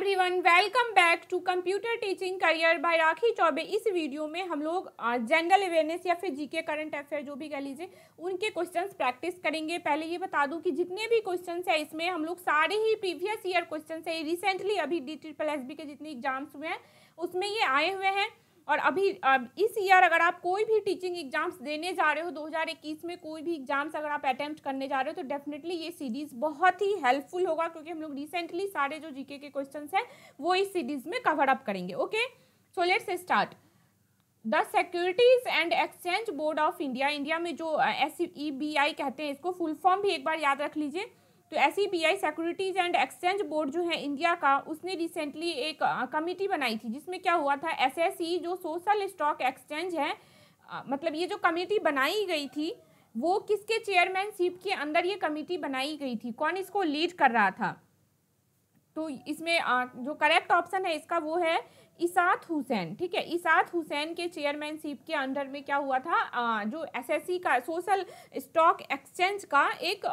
Everyone welcome back to computer teaching career by Rakhi Choubey इस video में हम लोग जनरल अवेयरनेस या फिर जीके करंट अफेयर जो भी कह लीजिए उनके क्वेश्चंस प्रैक्टिस करेंगे पहले ये बता दूं कि जितने भी क्वेश्चंस है इसमें हम लोग सारे ही प्रीवियस ईयर क्वेश्चन है रिसेंटली अभी डी ट्रिपल एस के जितने एग्जाम्स हुए हैं उसमें ये आए हुए हैं और अभी इस ईयर अगर आप कोई भी टीचिंग एग्जाम्स देने जा रहे हो 2021 में कोई भी एग्जाम्स अगर आप अटैम्प्ट करने जा रहे हो तो डेफिनेटली ये सीरीज़ बहुत ही हेल्पफुल होगा क्योंकि हम लोग रिसेंटली सारे जो जीके के क्वेश्चन हैं वो इस सीरीज़ में कवर अप करेंगे okay so let's start the securities and exchange board of India India में जो एस ई बी आई कहते हैं इसको फुल फॉर्म भी एक बार याद रख लीजिए तो S securities and exchange board जो है इंडिया का उसने रिसेंटली एक कमेटी बनाई थी जिसमें क्या हुआ था एस e जो सोशल स्टॉक एक्सचेंज है मतलब ये जो कमेटी बनाई गई थी वो किसके चेयरमैनशिप के अंदर ये कमेटी बनाई गई थी कौन इसको लीड कर रहा था तो इसमें जो करेक्ट ऑप्शन है इसका वो है इसात हुसैन ठीक है इसात हुसैन के चेयरमैनशिप के अंडर में क्या हुआ था जो एसएससी e का सोशल स्टॉक एक्सचेंज का एक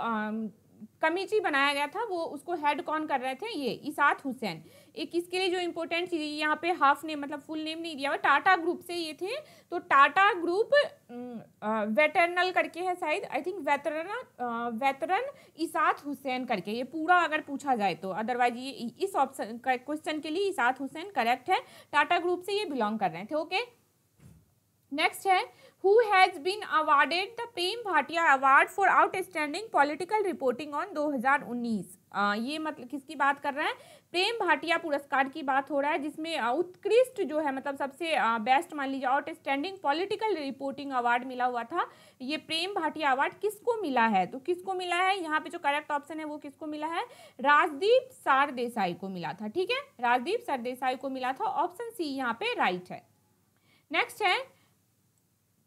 कमीची बनाया गया था वो उसको हेड कौन कर रहे थे ये इसात हुसैन एक इसके लिए जो इम्पोर्टेंट चीज़ यहाँ पे हाफ नेम मतलब फुल नेम नहीं दिया हुआ टाटा ग्रुप से ये थे तो टाटा ग्रुप वेटरनल करके है शायद आई थिंक वेतरन वेतरन इसात हुसैन करके ये पूरा अगर पूछा जाए तो अदरवाइज ये इस ऑप्शन क्वेश्चन के लिए इसात हुसैन करेक्ट है टाटा ग्रुप से ये बिलोंग कर रहे थे ओके okay? नेक्स्ट है who has been awarded the Prem Bhatia award for outstanding political reporting on 2019 ah, ये मतलब किसकी बात कर रहे हैं प्रेम भाटिया पुरस्कार की बात हो रहा है जिसमें उत्कृष्ट जो है मतलब सबसे बेस्ट मान लीजिए आउटस्टैंडिंग पॉलिटिकल रिपोर्टिंग अवार्ड मिला हुआ था ये प्रेम भाटिया अवार्ड किसको मिला है तो किसको मिला है यहाँ पे जो करेक्ट ऑप्शन है वो किसको मिला है राजदीप सारदेसाई को मिला था ठीक है राजदीप सरदेसाई को मिला था ऑप्शन सी यहाँ पे राइट है नेक्स्ट है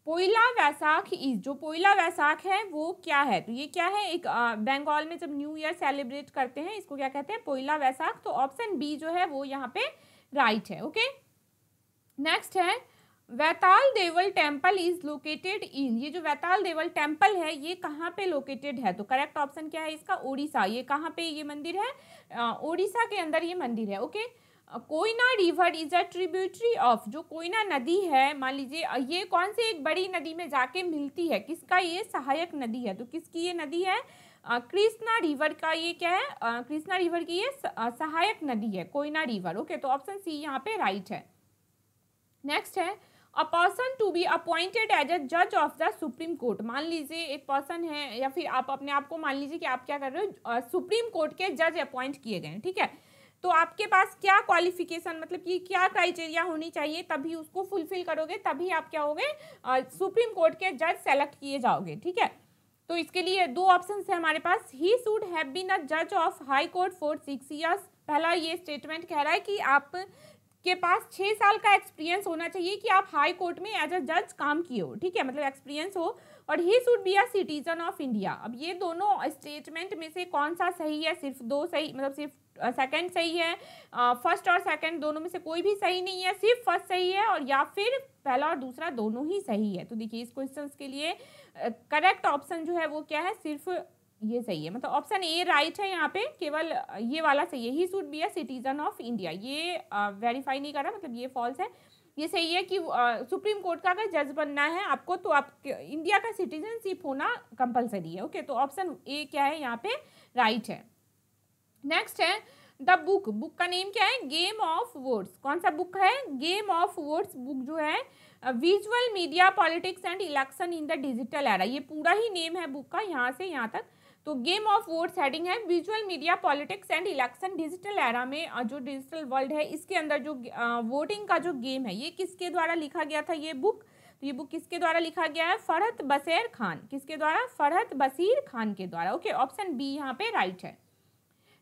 पोइला वैसाख ईज जो पोइला वैसाख है वो क्या है तो ये क्या है एक बंगाल में जब न्यू ईयर सेलिब्रेट करते हैं इसको क्या कहते हैं पोइला वैसाख तो ऑप्शन बी जो है वो यहाँ पे राइट है ओके नेक्स्ट है Vaital Deval temple is located in ये जो वैताल देवल टेम्पल है ये कहाँ पे लोकेटेड है तो करेक्ट ऑप्शन क्या है इसका ओडिशा ये कहाँ पे ये मंदिर है ओडिशा के अंदर ये मंदिर है okay okay? Koyna river is a tributary of जो कोयना नदी है मान लीजिए ये कौन से एक बड़ी नदी में जाके मिलती है किसका ये सहायक नदी है तो किसकी ये नदी है कृष्णा रिवर का ये क्या है कृष्णा रिवर की ये सहायक नदी है कोयना रिवर ओके तो ऑप्शन सी यहाँ पे राइट है नेक्स्ट है a person to be appointed as a जज ऑफ द सुप्रीम कोर्ट मान लीजिए एक पर्सन है या फिर आप अपने आप को मान लीजिए कि आप क्या कर रहे हो सुप्रीम कोर्ट के जज अपॉइंट किए गए ठीक है तो आपके पास क्या क्वालिफिकेशन मतलब कि क्या क्राइटेरिया होनी चाहिए तभी उसको फुलफिल करोगे तभी आप क्या होगे सुप्रीम कोर्ट के जज सेलेक्ट किए जाओगे ठीक है तो इसके लिए दो ऑप्शन है हमारे पास he should have been a जज of high court for six years पहला ये स्टेटमेंट कह रहा है कि आप के पास छः साल का एक्सपीरियंस होना चाहिए कि आप हाई कोर्ट में एज अ जज काम किए हो ठीक है मतलब एक्सपीरियंस हो और he should be a citizen of India अब ये दोनों स्टेटमेंट में से कौन सा सही है सिर्फ दो सही मतलब सिर्फ सेकंड सही है फर्स्ट और सेकंड दोनों में से कोई भी सही नहीं है सिर्फ फर्स्ट सही है और या फिर पहला और दूसरा दोनों ही सही है तो देखिए इस क्वेश्चन के लिए करेक्ट ऑप्शन जो है वो क्या है सिर्फ ये सही है मतलब ऑप्शन ए राइट है यहाँ पे केवल ये वाला सही है he should be a citizen of India ये वेरीफाई नहीं कर रहा मतलब ये फॉल्स है ये सही है कि सुप्रीम कोर्ट का अगर जज बनना है आपको तो आप इंडिया का सिटीजनशिप होना कंपलसरी है ओके तो ऑप्शन ए क्या है यहाँ पे राइट है नेक्स्ट है द बुक बुक का नेम क्या है गेम ऑफ वर्ड्स कौन सा बुक है गेम ऑफ वर्ड्स बुक जो है visual media politics and election in the digital era ये पूरा ही नेम है बुक का यहाँ से यहाँ तक तो गेम ऑफ वर्ड्स हेडिंग है visual media politics and election digital era में uh, जो डिजिटल वर्ल्ड है इसके अंदर जो वोटिंग uh, का जो गेम है ये किसके द्वारा लिखा गया था ये बुक तो ये बुक किसके द्वारा लिखा गया है फरहत बसेर खान किसके द्वारा फरहत बसीर खान के द्वारा ओके ऑप्शन बी यहाँ पे राइट है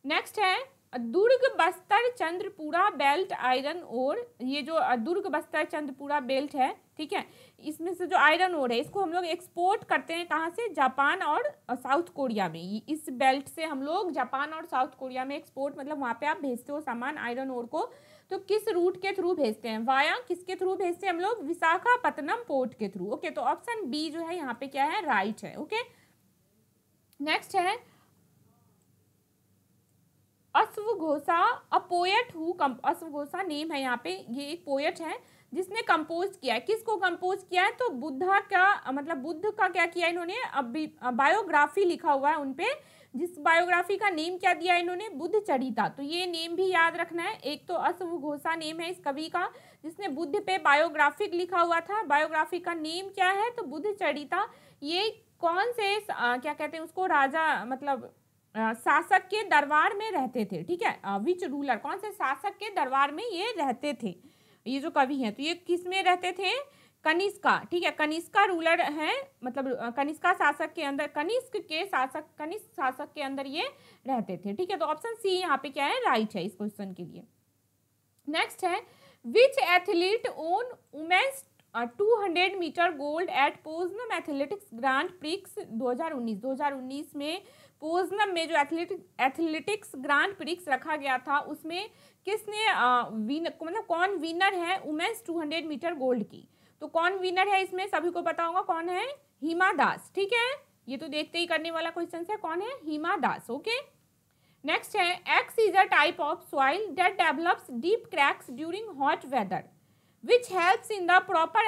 नेक्स्ट है Durg Bastar Chandrapura belt iron ore ये जो दुर्ग बस्तर चंद्रपुरा बेल्ट है ठीक है इसमें से जो आयरन ओर है इसको हम लोग एक्सपोर्ट करते हैं कहाँ से जापान और साउथ कोरिया में इस बेल्ट से हम लोग जापान और साउथ कोरिया में एक्सपोर्ट मतलब वहाँ पे आप भेजते हो सामान आयरन ओर को तो किस रूट के थ्रू भेजते हैं वाया किसके थ्रू भेजते हैं हम लोग विशाखापत्तनम पोर्ट के थ्रू ओके तो ऑप्शन बी जो है यहाँ पे क्या है राइट है ओके नेक्स्ट है अश्वघोषा अ पोएट हु अश्वघोषा नेम है यहाँ पे ये एक पोएट है जिसने कंपोज किया है किसको कंपोज किया है तो बुद्धा का मतलब बुद्ध का क्या किया इन्होंने बायोग्राफी लिखा हुआ है उनपे जिस बायोग्राफी का नेम क्या दिया इन्होंने बुद्ध चरिता तो ये नेम भी याद रखना है एक तो अश्वघोषा नेम है इस कवि का जिसने बुद्ध पे बायोग्राफिक लिखा हुआ था बायोग्राफी का नेम क्या है तो बुद्ध चरिता ये कौन से आ, क्या कहते हैं उसको राजा मतलब शासक के दरबार में रहते थे ठीक है विच रूलर कौन से शासक के दरबार में ये रहते थे ये जो कवि हैं तो ये किस में रहते थे कनिष्का ठीक है कनिष्का रूलर है मतलब कनिष्का शासक के अंदर कनिष्क के शासक कनिष्क शासक के अंदर ये रहते थे ठीक है तो ऑप्शन सी यहाँ पे क्या है राइट है इस क्वेश्चन के लिए नेक्स्ट है which athlete won women's two hundred metre gold at Poznan athletics grand prix 2019 2019 में पोजनम में जो एथलेटिक एथलेटिक्स ग्रांड प्रिक्स रखा गया था उसमें किसने विन मतलब कौन विनर है वुमेन्स 200 मीटर गोल्ड की तो कौन विनर है इसमें सभी को पता होगा कौन है हिमा दास ठीक है ये तो देखते ही करने वाला क्वेश्चन है कौन है हिमा दास ओके नेक्स्ट है X is a type of soil that develops deep cracks during hot weather which helps in the proper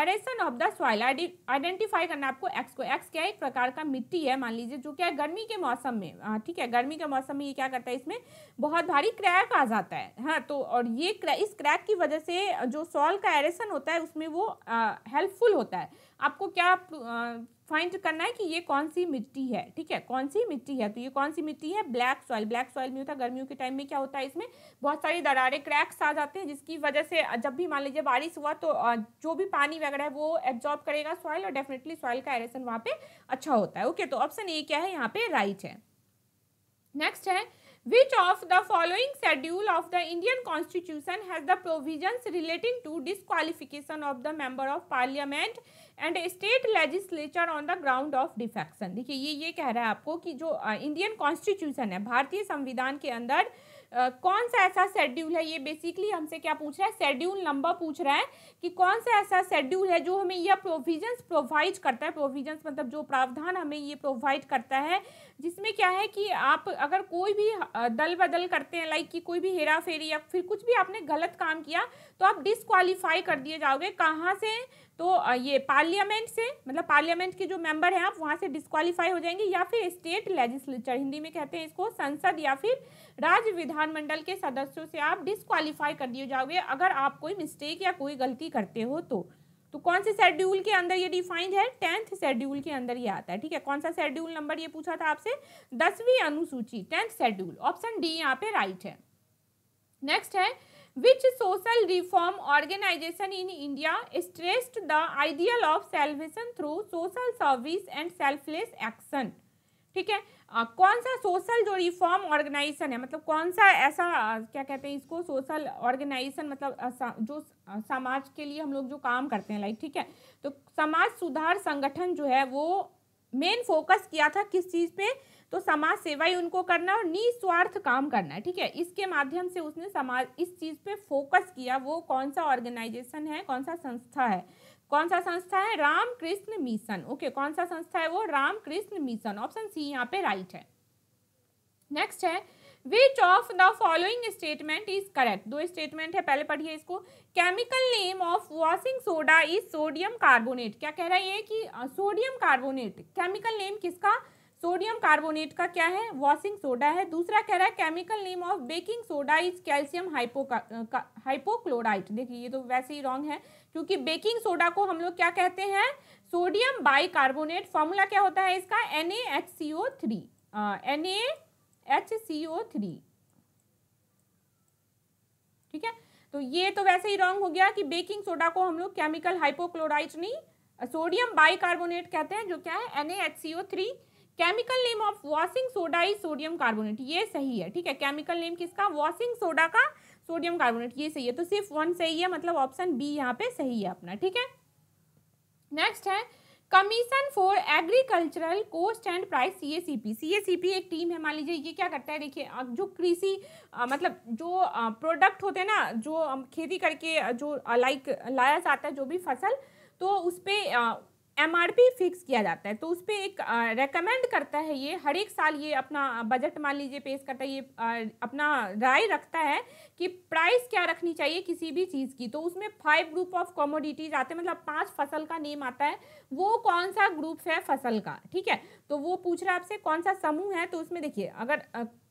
aeration of the soil identify करना आपको एक्स को एक्स क्या एक प्रकार का मिट्टी है मान लीजिए जो क्या गर्मी के मौसम में हाँ, ठीक है गर्मी के मौसम में ये क्या करता है इसमें बहुत भारी क्रैक आ जाता है हाँ तो और ये इस क्रैक की वजह से जो सॉइल का एरेसन होता है उसमें वो हेल्पफुल होता है आपको क्या फाइंड करना है कि ये कौन सी मिट्टी है ठीक है कौन सी मिट्टी है तो ये कौन सी मिट्टी है ब्लैक सॉइल ब्लैक सॉइल में होता है गर्मियों के टाइम में क्या होता है इसमें बहुत सारी दरारें क्रैक्स आ जाते हैं जिसकी वजह से जब भी मान लीजिए बारिश हुआ तो जो भी पानी वगैरह है वो एब्जॉर्ब करेगा सॉइल और डेफिनेटली सॉइल का एरेसन वहाँ पर अच्छा होता है ओके तो ऑप्शन ए क्या है यहाँ पे राइट है नेक्स्ट है Which of the following schedule of the Indian Constitution has the provisions relating to disqualification of the member of parliament and state legislature on the ground of defection देखिए ये ये कह रहा है आपको कि जो इंडियन कॉन्स्टिट्यूशन है भारतीय संविधान के अंदर कौन सा ऐसा शेड्यूल है ये बेसिकली हमसे क्या पूछ रहा है शेड्यूल नंबर पूछ रहा है कि कौन सा ऐसा शेड्यूल है जो हमें यह प्रोविजंस प्रोवाइड करता है प्रोविजंस मतलब जो प्रावधान हमें ये प्रोवाइड करता है जिसमें क्या है कि आप अगर कोई भी दल बदल करते हैं लाइक कि कोई भी हेरा फेरी या फिर कुछ भी आपने गलत काम किया तो आप डिसक्वालीफाई कर दिए जाओगे कहाँ से तो ये पार्लियामेंट से मतलब पार्लियामेंट के जो मेंबर हैं आप वहाँ से डिस्कवालीफाई हो जाएंगे या फिर स्टेट लेजिस्लेचर हिंदी में कहते हैं इसको संसद या फिर राज्य विधानमंडल के सदस्यों से आप डिस्कवालीफाई कर दिए जाओगे अगर आप कोई मिस्टेक या कोई गलती करते हो तो तो कौन से शेड्यूल के अंदर ये डिफाइंड है टेंथ शेड्यूल के अंदर ये आता है ठीक है कौन सा शेड्यूल नंबर ये पूछा था आपसे दसवीं अनुसूची टेंथ शेड्यूल ऑप्शन डी यहाँ पे राइट है नेक्स्ट है which social reform organization in india stressed the ideal of salvation through social service and selfless action ठीक है आ, कौन सा सोशल जो रिफॉर्म ऑर्गेनाइजेशन है मतलब कौन सा ऐसा क्या कहते हैं इसको सोशल ऑर्गेनाइजेशन मतलब आ, सा, जो समाज के लिए हम लोग जो काम करते हैं लाइक ठीक है तो समाज सुधार संगठन जो है वो मेन फोकस किया था किस चीज़ पे तो समाज सेवा ही उनको करना और निस्वार्थ काम करना है ठीक है इसके माध्यम से उसने समाज इस चीज़ पे फोकस किया वो कौन सा ऑर्गेनाइजेशन है कौन सा संस्था है कौन सा संस्था है रामकृष्ण मिशन ओके कौन सा संस्था है वो रामकृष्ण मिशन ऑप्शन सी यहाँ पे राइट है नेक्स्ट है which of the following statement is correct दो स्टेटमेंट है पहले पढ़िए इसको chemical name of washing soda is sodium carbonate क्या कह रहा है ये कि सोडियम कार्बोनेट केमिकल नेम किसका सोडियम कार्बोनेट का क्या है वॉशिंग सोडा है दूसरा कह रहा है chemical name of baking soda is calcium hypochlorite देखिए ये तो वैसे ही रॉन्ग है क्योंकि बेकिंग सोडा को हम लोग क्या कहते हैं सोडियम बाई कार्बोनेट फॉर्मूला क्या होता है इसका N three N H C O three ठीक है तो ये तो वैसे ही रॉन्ग हो गया कि बेकिंग सोडा को हम लोग केमिकल हाइपोक्लोराइट नहीं सोडियम बाइकार्बोनेट कहते हैं जो क्या है N H C O three chemical name of washing soda is sodium carbonate ये सही है ठीक है केमिकल नेम किसका वॉशिंग सोडा का सोडियम कार्बोनेट ये सही है तो सिर्फ वन सही है मतलब ऑप्शन बी यहाँ पे सही है अपना ठीक है नेक्स्ट है commission for agricultural cost and price C S C P C S C P एक टीम है मान लीजिए ये क्या करता है देखिए जो कृषि मतलब जो प्रोडक्ट होते हैं ना जो खेती करके जो लाइक लाया जाता है जो भी फसल तो उस पर एमआरपी फिक्स किया जाता है तो उस पर एक रेकमेंड करता है ये हर एक साल ये अपना बजट मान लीजिए पेश करता है ये आ, अपना राय रखता है कि प्राइस क्या रखनी चाहिए किसी भी चीज़ की तो उसमें फाइव ग्रुप ऑफ कॉमोडिटीज आते हैं मतलब पांच फसल का नेम आता है वो कौन सा ग्रुप है फसल का ठीक है तो वो पूछ रहा है आपसे कौन सा समूह है तो उसमें देखिए अगर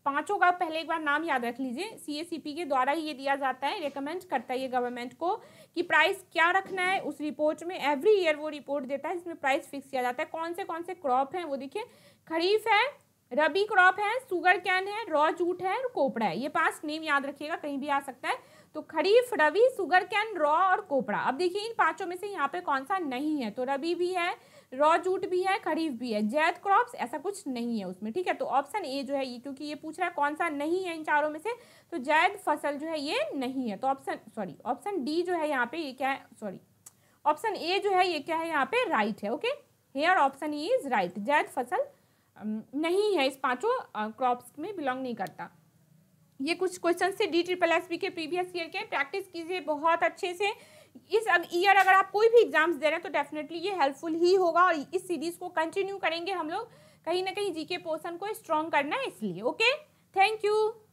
पांचों का पहले एक बार नाम याद रख लीजिए सीएसीपी के द्वारा ये दिया जाता है रिकमेंड करता है ये गवर्नमेंट को कि प्राइस क्या रखना है उस रिपोर्ट में एवरी ईयर वो रिपोर्ट देता है जिसमें प्राइस फिक्स किया जाता है कौन से कौन से क्रॉप हैं वो देखिए खरीफ है रबी क्रॉप है सुगर कैन है रॉ जूट है और कोपड़ा है ये पांच नेम याद रखिएगा कहीं भी आ सकता है तो खरीफ रवि सुगर कैन रॉ और कोपड़ा अब देखिए इन पांचों में से यहाँ पे कौन सा नहीं है तो रवि भी है रॉ जूट भी है खरीफ भी है जैद क्रॉप्स ऐसा कुछ नहीं है उसमें ठीक है तो ऑप्शन ए जो है ये क्योंकि ये पूछ रहा है कौन सा नहीं है इन चारों में से तो जैद फसल जो है ये नहीं है तो ऑप्शन सॉरी ऑप्शन डी जो है यहाँ पे ये क्या है सॉरी ऑप्शन ए जो है ये क्या है यहाँ पे राइट है okay here option E is right जैद फसल नहीं है इस पाँचों क्रॉप्स में बिलोंग नहीं करता ये कुछ क्वेश्चन से डी ट्रिपल एस बी के प्रीवियस ईयर के प्रैक्टिस कीजिए बहुत अच्छे से इस ईयर अगर आप कोई भी एग्जाम्स दे रहे हैं तो डेफिनेटली ये हेल्पफुल ही होगा और इस सीरीज़ को कंटिन्यू करेंगे हम लोग कहीं ना कहीं जीके पोर्सन को स्ट्रॉन्ग करना है इसलिए ओके थैंक यू